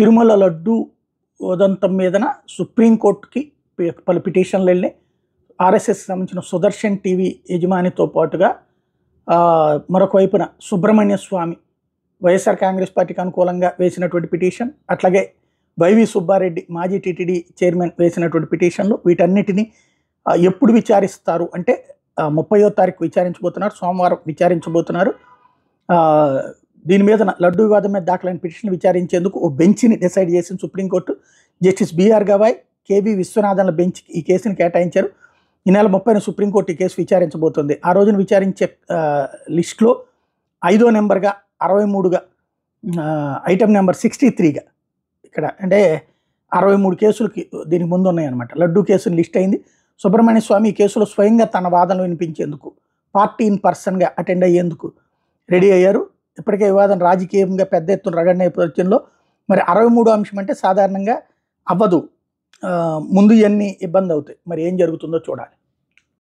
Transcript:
తిరుమల లడ్డు వదంతం మీదన సుప్రీంకోర్టుకి పలు పిటిషన్లు వెళ్ళి ఆర్ఎస్ఎస్ సంబంధించిన సుదర్శన్ టీవీ యజమానితో పాటుగా మరొక వైపున సుబ్రహ్మణ్య స్వామి వైఎస్ఆర్ కాంగ్రెస్ పార్టీకి అనుకూలంగా వేసినటువంటి పిటిషన్ అట్లాగే వైవి సుబ్బారెడ్డి మాజీ టీటీడీ చైర్మన్ వేసినటువంటి పిటిషన్లు వీటన్నిటిని ఎప్పుడు విచారిస్తారు అంటే ముప్పయో తారీఖు విచారించబోతున్నారు సోమవారం విచారించబోతున్నారు దీని మీద లడ్డూ వివాదం మీద దాఖలైన పిటిషన్ విచారించేందుకు ఓ బెంచ్ని డిసైడ్ చేసిన supreme court justice B R Gavai K B విశ్వనాథన్ల బెంచ్ ఈ కేసును కేటాయించారు ఈ నెల ముప్పైన సుప్రీంకోర్టు ఈ కేసు విచారించబోతుంది ఆ రోజున విచారించే లిస్ట్లో ఐదో నెంబర్గా అరవై మూడుగా ఐటమ్ నెంబర్ సిక్స్టీ త్రీగా ఇక్కడ అంటే అరవై మూడు కేసులకి దీనికి ముందు ఉన్నాయన్నమాట లడ్డూ కేసుని లిస్ట్ అయింది సుబ్రహ్మణ్య స్వామి ఈ కేసులో స్వయంగా తన వాదనలు వినిపించేందుకు పార్టీ ఇన్ పర్సన్గా అటెండ్ అయ్యేందుకు రెడీ అయ్యారు ఇప్పటికే వివాదం రాజకీయంగా పెద్ద ఎత్తున రగడ నేపథ్యంలో మరి అరవై మూడు అంశం అంటే సాధారణంగా అవ్వదు ముందు ఇవన్నీ ఇబ్బంది అవుతాయి మరి ఏం జరుగుతుందో చూడాలి